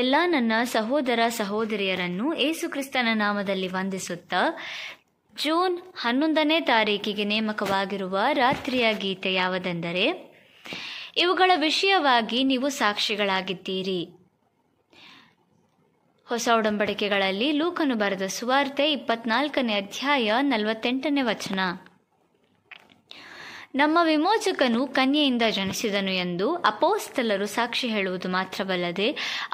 ಎಲ್ಲ ನನ್ನ ಸಹೋದರ ಸಹೋದರಿಯರನ್ನು ಏಸುಕ್ರಿಸ್ತನ ನಾಮದಲ್ಲಿ ವಂದಿಸುತ್ತಾ ಜೂನ್ ಹನ್ನೊಂದನೇ ತಾರೀಕಿಗೆ ನೇಮಕವಾಗಿರುವ ರಾತ್ರಿಯ ಗೀತೆ ಯಾವುದೆಂದರೆ ಇವುಗಳ ವಿಷಯವಾಗಿ ನೀವು ಸಾಕ್ಷಿಗಳಾಗಿದ್ದೀರಿ ಹೊಸ ಒಡಂಬಡಿಕೆಗಳಲ್ಲಿ ಲೂಕನು ಬರೆದ ಸುವಾರ್ತೆ ಇಪ್ಪತ್ನಾಲ್ಕನೇ ಅಧ್ಯಾಯ ನಲವತ್ತೆಂಟನೇ ವಚನ ನಮ್ಮ ವಿಮೋಚಕನು ಕನ್ಯೆಯಿಂದ ಜನಿಸಿದನು ಎಂದು ಅಪೋಸ್ತಲರು ಸಾಕ್ಷಿ ಹೇಳುವುದು ಮಾತ್ರವಲ್ಲದೆ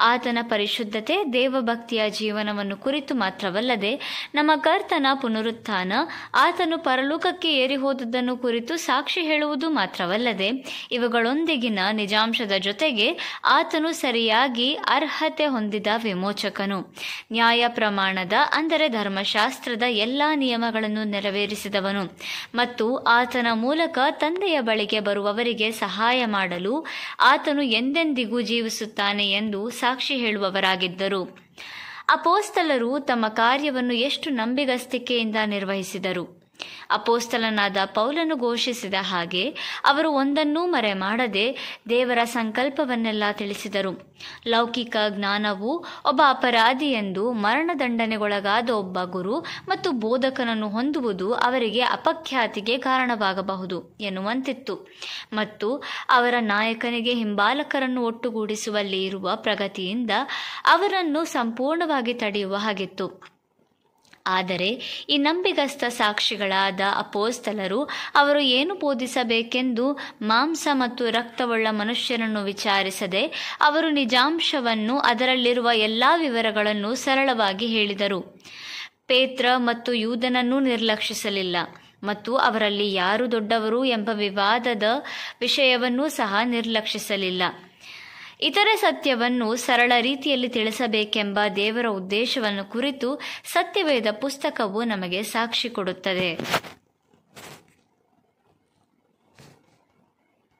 ಆತನ ಪರಿಶುದ್ಧತೆ ದೇವಭಕ್ತಿಯ ಜೀವನವನ್ನು ಕುರಿತು ಮಾತ್ರವಲ್ಲದೆ ನಮ್ಮ ಕರ್ತನ ಪುನರುತ್ಥಾನ ಆತನು ಪರಲೋಕಕ್ಕೆ ಏರಿ ಕುರಿತು ಸಾಕ್ಷಿ ಹೇಳುವುದು ಮಾತ್ರವಲ್ಲದೆ ಇವುಗಳೊಂದಿಗಿನ ನಿಜಾಂಶದ ಜೊತೆಗೆ ಆತನು ಸರಿಯಾಗಿ ಅರ್ಹತೆ ಹೊಂದಿದ ವಿಮೋಚಕನು ನ್ಯಾಯ ಪ್ರಮಾಣದ ಅಂದರೆ ಧರ್ಮಶಾಸ್ತ್ರದ ಎಲ್ಲ ನಿಯಮಗಳನ್ನು ನೆರವೇರಿಸಿದವನು ಮತ್ತು ಆತನ ಮೂಲಕ ತಂದೆಯ ಬಳಿಗೆ ಬರುವವರಿಗೆ ಸಹಾಯ ಮಾಡಲು ಆತನು ಎಂದೆಂದಿಗೂ ಜೀವಿಸುತ್ತಾನೆ ಎಂದು ಸಾಕ್ಷಿ ಹೇಳುವವರಾಗಿದ್ದರು ಅಪೋಸ್ತಲರು ತಮ್ಮ ಕಾರ್ಯವನ್ನು ಎಷ್ಟು ನಂಬಿಗಸ್ತಿಕೆಯಿಂದ ನಿರ್ವಹಿಸಿದರು ಅಪೋಸ್ತಲನಾದ ಪೌಲನು ಘೋಷಿಸಿದ ಹಾಗೆ ಅವರು ಒಂದನ್ನೂ ಮರೆ ಮಾಡದೆ ದೇವರ ಸಂಕಲ್ಪವನ್ನೆಲ್ಲ ತಿಳಿಸಿದರು ಲೌಕಿಕ ಜ್ಞಾನವು ಒಬ್ಬ ಅಪರಾಧಿ ಎಂದು ಮರಣದಂಡನೆಗೊಳಗಾದ ಒಬ್ಬ ಗುರು ಮತ್ತು ಬೋಧಕನನ್ನು ಹೊಂದುವುದು ಅವರಿಗೆ ಅಪಖ್ಯಾತಿಗೆ ಕಾರಣವಾಗಬಹುದು ಎನ್ನುವಂತಿತ್ತು ಮತ್ತು ಅವರ ನಾಯಕನಿಗೆ ಹಿಂಬಾಲಕರನ್ನು ಒಟ್ಟುಗೂಡಿಸುವಲ್ಲಿ ಇರುವ ಪ್ರಗತಿಯಿಂದ ಅವರನ್ನು ಸಂಪೂರ್ಣವಾಗಿ ತಡೆಯುವ ಹಾಗಿತ್ತು ಆದರೆ ಈ ನಂಬಿಗಸ್ತ ಸಾಕ್ಷಿಗಳಾದ ಅಪೋಸ್ತಲರು ಅವರು ಏನು ಬೋಧಿಸಬೇಕೆಂದು ಮಾಂಸ ಮತ್ತು ರಕ್ತವುಳ್ಳ ಮನುಷ್ಯನನ್ನು ವಿಚಾರಿಸದೆ ಅವರು ನಿಜಾಂಶವನ್ನು ಅದರಲ್ಲಿರುವ ಎಲ್ಲ ವಿವರಗಳನ್ನು ಸರಳವಾಗಿ ಹೇಳಿದರು ಪೇತ್ರ ಮತ್ತು ಯೂದನನ್ನು ನಿರ್ಲಕ್ಷಿಸಲಿಲ್ಲ ಮತ್ತು ಅವರಲ್ಲಿ ಯಾರು ದೊಡ್ಡವರು ಎಂಬ ವಿವಾದದ ವಿಷಯವನ್ನೂ ಸಹ ನಿರ್ಲಕ್ಷಿಸಲಿಲ್ಲ ಇತರೆ ಸತ್ಯವನ್ನು ಸರಳ ರೀತಿಯಲ್ಲಿ ತಿಳಿಸಬೇಕೆಂಬ ದೇವರ ಉದ್ದೇಶವನ್ನು ಕುರಿತು ಸತ್ಯವೇದ ಪುಸ್ತಕವು ನಮಗೆ ಸಾಕ್ಷಿ ಕೊಡುತ್ತದೆ